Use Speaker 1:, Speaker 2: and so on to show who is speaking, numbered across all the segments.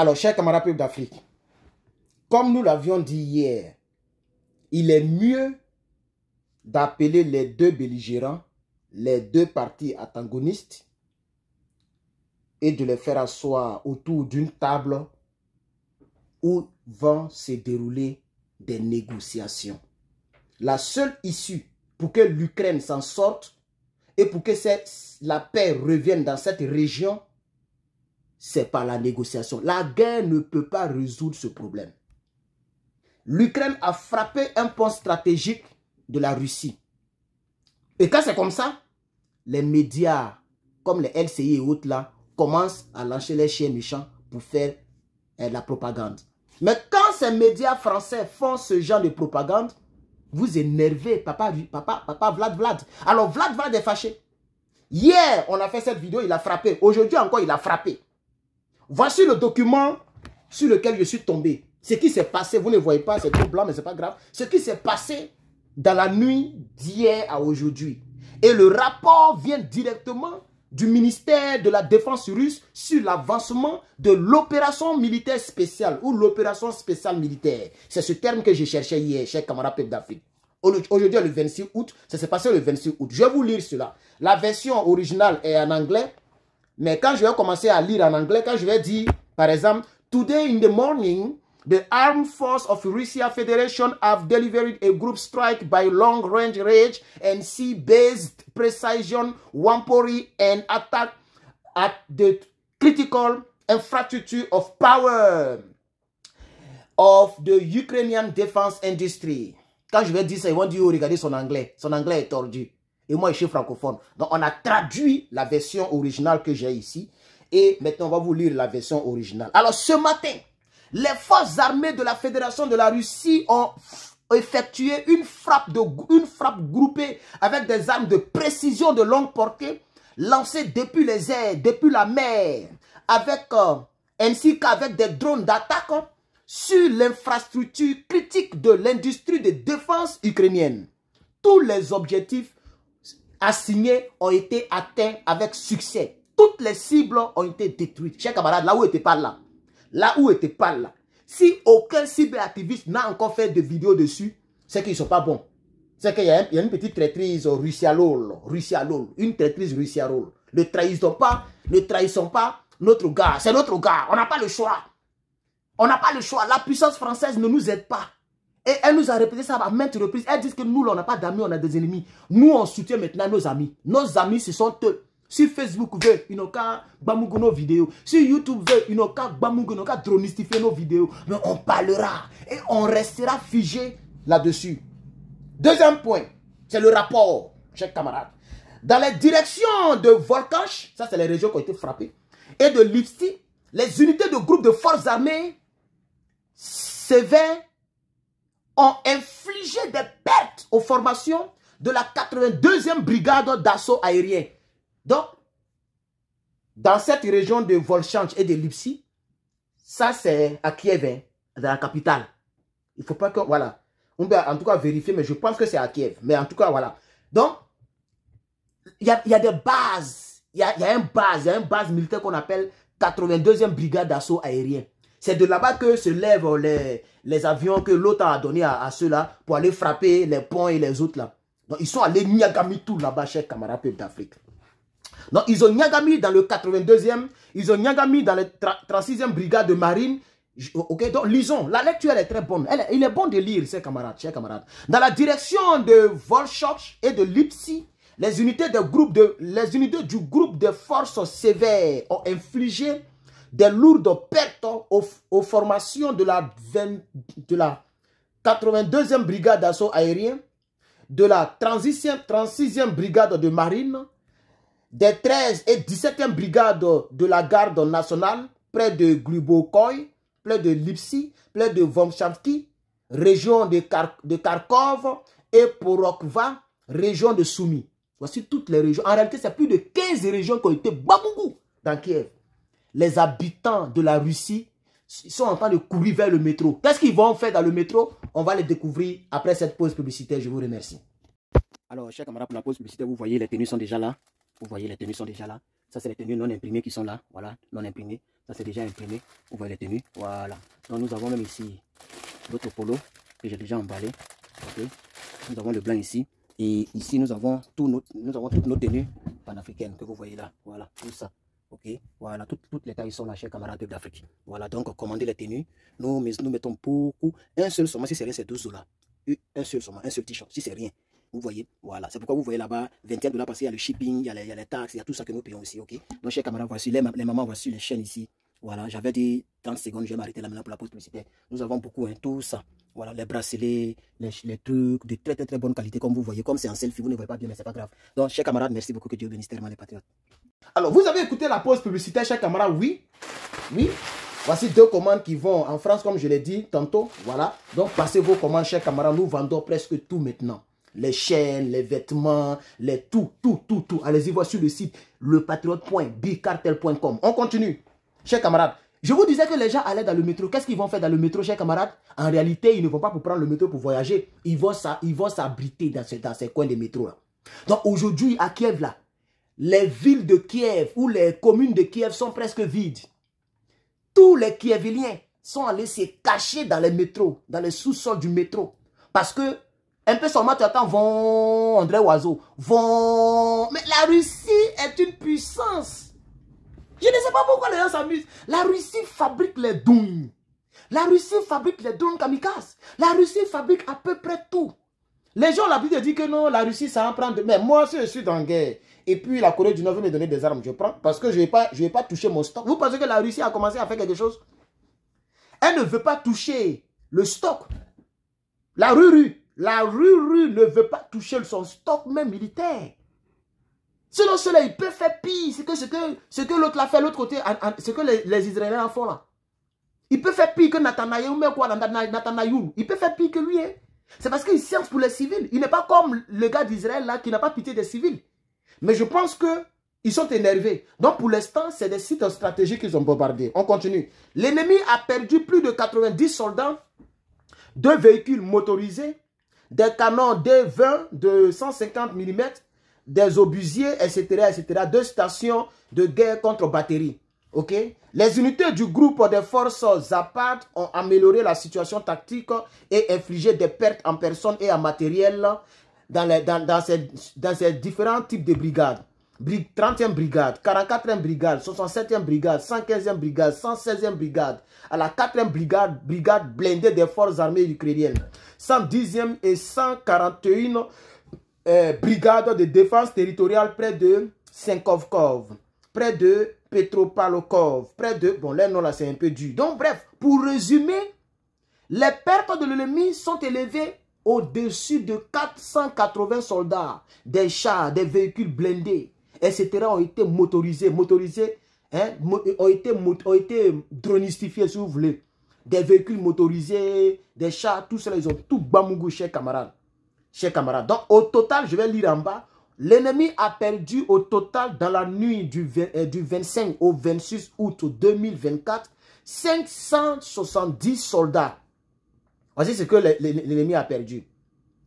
Speaker 1: Alors, chers camarades d'Afrique, comme nous l'avions dit hier, il est mieux d'appeler les deux belligérants, les deux partis antagonistes, et de les faire asseoir autour d'une table où vont se dérouler des négociations. La seule issue pour que l'Ukraine s'en sorte et pour que la paix revienne dans cette région, c'est par la négociation. La guerre ne peut pas résoudre ce problème. L'Ukraine a frappé un pont stratégique de la Russie. Et quand c'est comme ça, les médias, comme les LCI et autres là, commencent à lâcher les chiens méchants pour faire eh, la propagande. Mais quand ces médias français font ce genre de propagande, vous énervez papa, papa, papa Vlad Vlad. Alors Vlad Vlad est fâché. Hier, on a fait cette vidéo, il a frappé. Aujourd'hui encore, il a frappé. Voici le document sur lequel je suis tombé. Ce qui s'est passé, vous ne voyez pas, c'est tout blanc, mais ce n'est pas grave. Ce qui s'est passé dans la nuit d'hier à aujourd'hui. Et le rapport vient directement du ministère de la Défense russe sur l'avancement de l'opération militaire spéciale ou l'opération spéciale militaire. C'est ce terme que j'ai cherché hier, chers camarades peuple d'Afrique. Aujourd'hui, le 26 août, ça s'est passé le 26 août. Je vais vous lire cela. La version originale est en anglais, mais quand je vais commencer à lire en anglais, quand je vais dire, par exemple, Today in the morning, the armed forces of Russia Federation have delivered a group strike by long-range range and sea-based precision weaponry and attack at the critical infrastructure of power of the Ukrainian defense industry. Quand je vais dire ça, ils vont dire, oh, regardez son anglais. Son anglais est tordu. Et moi, je suis francophone. Donc, on a traduit la version originale que j'ai ici. Et maintenant, on va vous lire la version originale. Alors, ce matin, les forces armées de la Fédération de la Russie ont effectué une frappe, de, une frappe groupée avec des armes de précision de longue portée lancées depuis les airs, depuis la mer, avec, euh, ainsi qu'avec des drones d'attaque hein, sur l'infrastructure critique de l'industrie de défense ukrainienne. Tous les objectifs assignés ont été atteints avec succès. Toutes les cibles ont été détruites. Chers camarades, là où était pas là, là où était pas là, si aucun cyberactiviste n'a encore fait de vidéo dessus, c'est qu'ils ne sont pas bons. C'est qu'il y, a une petite traîtrise au Russialol, une traîtrise Russialol. Ne trahissons pas, ne trahissons pas notre gars. C'est notre gars. On n'a pas le choix. On n'a pas le choix. La puissance française ne nous aide pas. Et elle nous a répété ça à maintes reprises. Elle dit que nous, on n'a pas d'amis, on a des ennemis. Nous, on soutient maintenant nos amis. Nos amis, ce sont eux. Si Facebook veut Inoka Bamugu nos vidéos, si YouTube veut Inoka n'ont qu'à dronistifier nos vidéos, mais on parlera et on restera figé là-dessus. Deuxième point, c'est le rapport, chers camarades. Dans les directions de Volcache, ça c'est les régions qui ont été frappées, et de Lipsy, les unités de groupes de forces armées sévères ont infligé des pertes aux formations de la 82e brigade d'assaut aérien. Donc, dans cette région de Volchange et de Lipsy, ça c'est à Kiev, hein, dans la capitale. Il faut pas que, voilà. On peut en tout cas vérifier, mais je pense que c'est à Kiev. Mais en tout cas, voilà. Donc, il y a, des bases. Il y a, y base, il base militaire qu'on appelle 82e brigade d'assaut aérien. C'est de là-bas que se lèvent les, les avions que l'OTAN a donné à, ceux-là pour aller frapper les ponts et les autres là. Donc ils sont allés Niagami tout là-bas, chers camarades peuple d'Afrique. Donc ils ont Niagami dans le 82e, ils ont Niagami dans le 36e brigade de marine. Ok, donc lisons, la lecture est très bonne. Elle, il est bon de lire, chers camarades, chers camarades. Dans la direction de Volchok et de Lipsy, les unités, groupe de, les unités du groupe de forces sévères ont infligé des lourdes pertes aux, formations de la, 82e brigade d'assaut aérien, de la 36e, brigade de marine, des 13 et 17e brigades de la garde nationale, près de Glubokoy, près de Lipsi, près de Vomchavki, région de, Kharkov et Porokva, région de Soumi. Voici toutes les régions. En réalité, c'est plus de 15 régions qui ont été babougou dans Kiev les habitants de la Russie sont en train de courir vers le métro. Qu'est-ce qu'ils vont faire dans le métro On va les découvrir après cette pause publicitaire. Je vous remercie. Alors, chers camarades, pour la pause publicitaire, vous voyez, les tenues sont déjà là. Vous voyez, les tenues sont déjà là. Ça, c'est les tenues non imprimées qui sont là. Voilà, non imprimées. Ça, c'est déjà imprimé. Vous voyez les tenues. Voilà. Donc, nous avons même ici notre polo que j'ai déjà emballé. Okay. Nous avons le blanc ici. Et ici, nous avons, nous avons toutes nos tenues panafricaines que vous voyez là. Voilà, tout ça. Ok, voilà, toutes, toutes les tailles sont là, chers camarades d'Afrique. Voilà, donc commandez les tenues. Nous, nous mettons beaucoup. Un seul seulement, si c'est rien, c'est 12 dollars. Un seul seulement, un seul t-shirt, si c'est rien. Vous voyez, voilà. C'est pourquoi vous voyez là-bas, 21 dollars parce qu'il y a le shipping, il y a, les, taxes, il y a tout ça que nous payons ici, ok Donc, chers camarades, voici les, les mamans, voici les chaînes ici. Voilà, j'avais dit 30 secondes, je vais m'arrêter là maintenant pour la pause Nous avons beaucoup, hein, tout ça. Voilà, les bracelets, les, les, trucs de très très très bonne qualité, comme vous voyez. Comme c'est en selfie, vous ne voyez pas bien, mais c'est pas grave. Donc, chers camarades, merci beaucoup, que Dieu bénisse tellement les patriotes. Alors, vous avez écouté la pause publicitaire, chers camarades Oui. Oui. Voici deux commandes qui vont en France, comme je l'ai dit tantôt. Voilà. Donc, passez vos commandes, chers camarades. Nous vendons presque tout maintenant. Les chaînes, les vêtements, les tout, tout, tout, tout. Allez-y voir sur le site lepatriote.bicartel.com. On continue. Chers camarades, je vous disais que les gens allaient dans le métro. Qu'est-ce qu'ils vont faire dans le métro, chers camarades En réalité, ils ne vont pas pour prendre le métro pour voyager. Ils vont s'abriter dans, dans ces coins des métro Là. Donc aujourd'hui, à Kiev, là, les villes de Kiev ou les communes de Kiev sont presque vides. Tous les Kieviliens sont allés se cacher dans les métros, dans les sous-sols du métro. Parce que, un peu seulement, tu attends, vont, André Oiseau, vont. Mais la Russie est une puissance. Je ne sais pas pourquoi les gens s'amusent. La Russie fabrique les douilles. La Russie fabrique les drones kamikazes. La Russie fabrique à peu près tout. Les gens la l'habitude dit que non, la Russie, ça en prend Mais moi, je suis dans guerre et puis la Corée du Nord veut me donner des armes, je prends. Parce que je ne vais, pas, je vais pas toucher mon stock. Vous pensez que la Russie a commencé à faire quelque chose Elle ne veut pas toucher le stock. La Ruru, la Ruru ne veut pas toucher son stock même militaire. Selon cela, il peut faire pire. C'est que ce que, ce que l'autre l'a fait l'autre côté, ce que les, Israéliens font là. Il peut faire pire que Nathanaël, mais quoi, Il peut faire pire que lui. Hein. C'est parce qu'il sert pour les civils. Il n'est pas comme le gars d'Israël là qui n'a pas pitié des civils. Mais je pense qu'ils sont énervés. Donc, pour l'instant, c'est des sites stratégiques qu'ils ont bombardés. On continue. L'ennemi a perdu plus de 90 soldats, deux véhicules motorisés, des canons D20 de 150 mm, des obusiers, etc., etc., deux stations de guerre contre batterie. OK Les unités du groupe des forces Zapad ont amélioré la situation tactique et infligé des pertes en personne et en matériel dans, dans, ces, différents types de brigades. 30e brigade, 44e brigade, 67e brigade, 115e brigade, 116e brigade, à la 4e brigade, brigade blindée des forces armées ukrainiennes, 110e et 141 euh, brigades de défense territoriale près de Senkovkov, près de Petropalokov, près de... Bon, là non là, c'est un peu dur. Donc, bref, pour résumer, les pertes de l'ennemi sont élevées au-dessus de 480 soldats, des chars, des véhicules blindés, etc. ont été motorisés, motorisés, hein, ont, été, ont été dronistifiés, si vous voulez. Des véhicules motorisés, des chars, tout cela, ils ont tout bamougou, chers camarades. Chers camarades. Donc, au total, je vais lire en bas, l'ennemi a perdu au total dans la nuit du, euh, du 25 au 26 août 2024, 570 soldats, Voici ce que l'ennemi a perdu.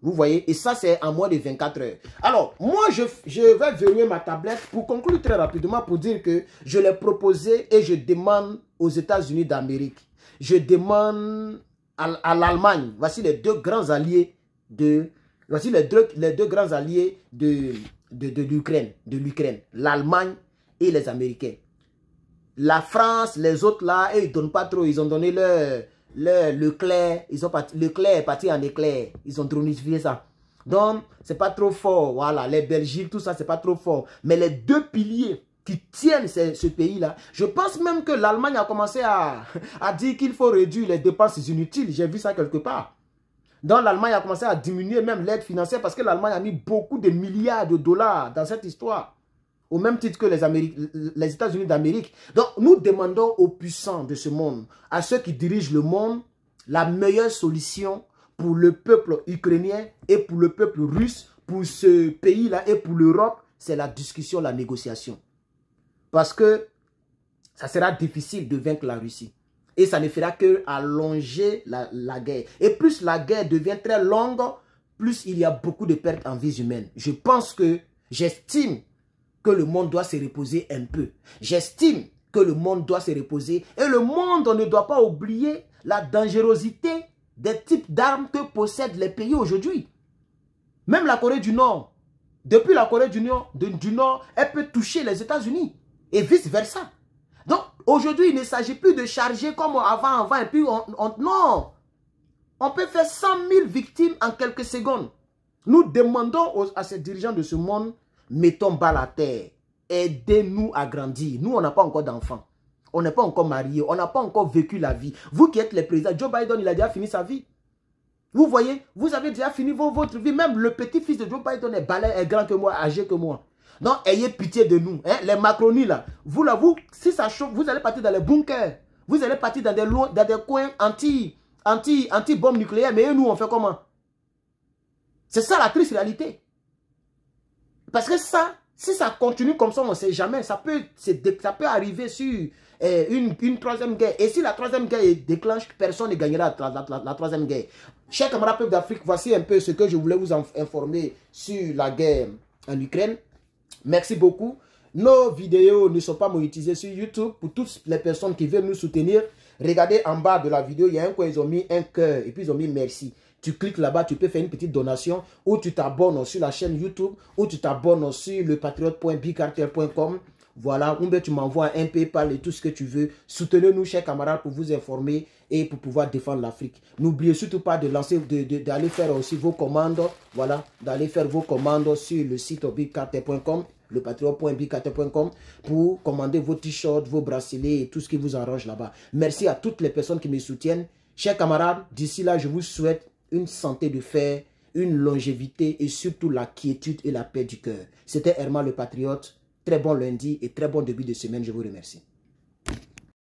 Speaker 1: Vous voyez, et ça c'est en moins de 24 heures. Alors, moi je, vais verrouiller ma tablette pour conclure très rapidement pour dire que je l'ai proposé et je demande aux États-Unis d'Amérique. Je demande à, l'Allemagne. Voici les deux grands alliés de... Voici les deux, les deux grands alliés de, l'Ukraine. De, de l'Ukraine. L'Allemagne et les Américains. La France, les autres là, ils ne donnent pas trop. Ils ont donné leur le, clair, ils ont parti, est parti en éclair. Ils ont dronifié ça. Donc, c'est pas trop fort. Voilà, les Belgiques, tout ça, c'est pas trop fort. Mais les deux piliers qui tiennent ce, pays-là, je pense même que l'Allemagne a commencé à, à dire qu'il faut réduire les dépenses inutiles. J'ai vu ça quelque part. Donc, l'Allemagne a commencé à diminuer même l'aide financière parce que l'Allemagne a mis beaucoup de milliards de dollars dans cette histoire au même titre que les, États-Unis d'Amérique. Donc, nous demandons aux puissants de ce monde, à ceux qui dirigent le monde, la meilleure solution pour le peuple ukrainien et pour le peuple russe, pour ce pays-là et pour l'Europe, c'est la discussion, la négociation. Parce que ça sera difficile de vaincre la Russie. Et ça ne fera que allonger la, la guerre. Et plus la guerre devient très longue, plus il y a beaucoup de pertes en vie humaine. Je pense que, j'estime que le monde doit se reposer un peu. J'estime que le monde doit se reposer et le monde on ne doit pas oublier la dangerosité des types d'armes que possèdent les pays aujourd'hui. Même la Corée du Nord, depuis la Corée du Nord, du Nord elle peut toucher les États-Unis et vice-versa. Donc, aujourd'hui, il ne s'agit plus de charger comme avant, avant, et puis non. On peut faire 100 000 victimes en quelques secondes. Nous demandons à ces dirigeants de ce monde mettons bas la terre. Aidez-nous à grandir. Nous, on n'a pas encore d'enfants. On n'est pas encore mariés. On n'a pas encore vécu la vie. Vous qui êtes les présidents, Joe Biden, il a déjà fini sa vie. Vous voyez, vous avez déjà fini votre vie. Même le petit-fils de Joe Biden est, balai, est grand que moi, âgé que moi. Donc, ayez pitié de nous. Hein. Les Macronis, là, vous, là, si ça chauffe, vous allez partir dans les bunkers. Vous allez partir dans des, dans des coins anti-bombes nucléaires. Mais nous, on fait comment C'est ça la triste réalité. Parce que ça, si ça continue comme ça, on ne sait jamais. Ça peut, arriver sur eh, une, une, troisième guerre. Et si la troisième guerre déclenche, personne ne gagnera la, la, troisième guerre. Chers camarades peuple d'Afrique, voici un peu ce que je voulais vous informer sur la guerre en Ukraine. Merci beaucoup. Nos vidéos ne sont pas monétisées sur YouTube. Pour toutes les personnes qui veulent nous soutenir, regardez en bas de la vidéo, il y a un coin, ils ont mis un cœur et puis ils ont mis merci. Tu cliques là-bas, tu peux faire une petite donation ou tu t'abonnes sur la chaîne YouTube ou tu t'abonnes sur le patriote.bicarter.com. Voilà, ou bien tu m'envoies un PayPal et tout ce que tu veux. Soutenez-nous, chers camarades, pour vous informer et pour pouvoir défendre l'Afrique. N'oubliez surtout pas de lancer, d'aller faire aussi vos commandes. Voilà, d'aller faire vos commandes sur le site bicarter.com, le patriote.bicarter.com pour commander vos t-shirts, vos bracelets et tout ce qui vous arrange là-bas. Merci à toutes les personnes qui me soutiennent. Chers camarades, d'ici là, je vous souhaite une santé de fer, une longévité et surtout la quiétude et la paix du cœur. C'était Herman le Patriote. Très bon lundi et très bon début de semaine. Je vous remercie.